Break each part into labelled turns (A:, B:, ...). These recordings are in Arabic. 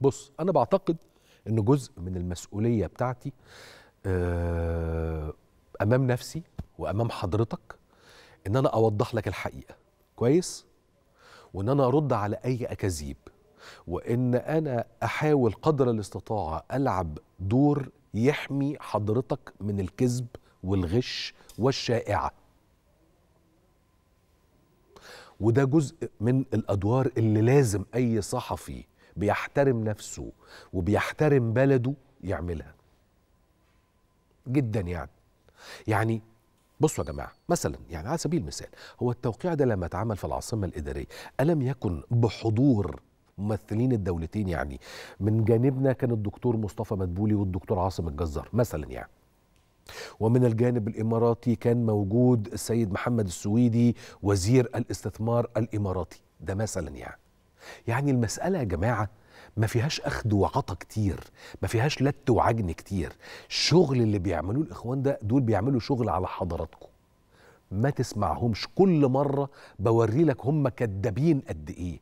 A: بص انا بعتقد ان جزء من المسؤوليه بتاعتي آه، امام نفسي وامام حضرتك ان انا اوضح لك الحقيقه كويس وان انا ارد على اي اكاذيب وان انا احاول قدر الاستطاعه العب دور يحمي حضرتك من الكذب والغش والشائعه وده جزء من الادوار اللي لازم اي صحفي بيحترم نفسه وبيحترم بلده يعملها جدا يعني يعني بصوا يا جماعه مثلا يعني على سبيل المثال هو التوقيع ده لما اتعمل في العاصمه الاداريه الم يكن بحضور ممثلين الدولتين يعني من جانبنا كان الدكتور مصطفى مدبولي والدكتور عاصم الجزار مثلا يعني ومن الجانب الاماراتي كان موجود السيد محمد السويدي وزير الاستثمار الاماراتي ده مثلا يعني يعني المسألة يا جماعة ما فيهاش اخد وعطا كتير ما فيهاش لت وعجن كتير الشغل اللي بيعملوه الاخوان ده دول بيعملوا شغل على حضراتكم ما تسمعهمش كل مره بوري لك هم كدابين قد ايه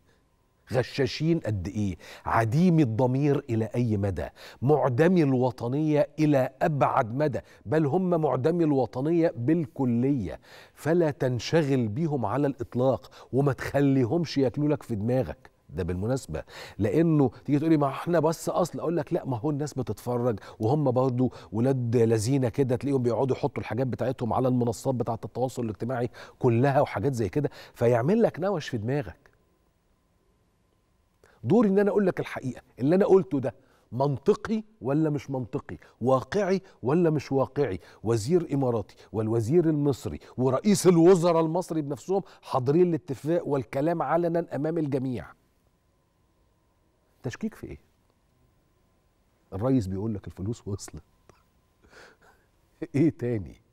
A: غشاشين قد ايه عديم الضمير الى اي مدى معدمي الوطنيه الى ابعد مدى بل هم معدمي الوطنيه بالكليه فلا تنشغل بيهم على الاطلاق وما تخليهمش ياكلوا لك في دماغك ده بالمناسبه لانه تيجي تقولي ما احنا بس اصل اقول لك لا ما هو الناس بتتفرج وهم برضو ولاد لذينه كده تلاقيهم بيقعدوا يحطوا الحاجات بتاعتهم على المنصات بتاعه التواصل الاجتماعي كلها وحاجات زي كده فيعمل لك نوش في دماغك دوري ان انا اقول لك الحقيقه اللي انا قلته ده منطقي ولا مش منطقي واقعي ولا مش واقعي وزير اماراتي والوزير المصري ورئيس الوزراء المصري بنفسهم حاضرين الاتفاق والكلام علنا امام الجميع تشكيك في ايه الريس بيقول لك الفلوس وصلت ايه تاني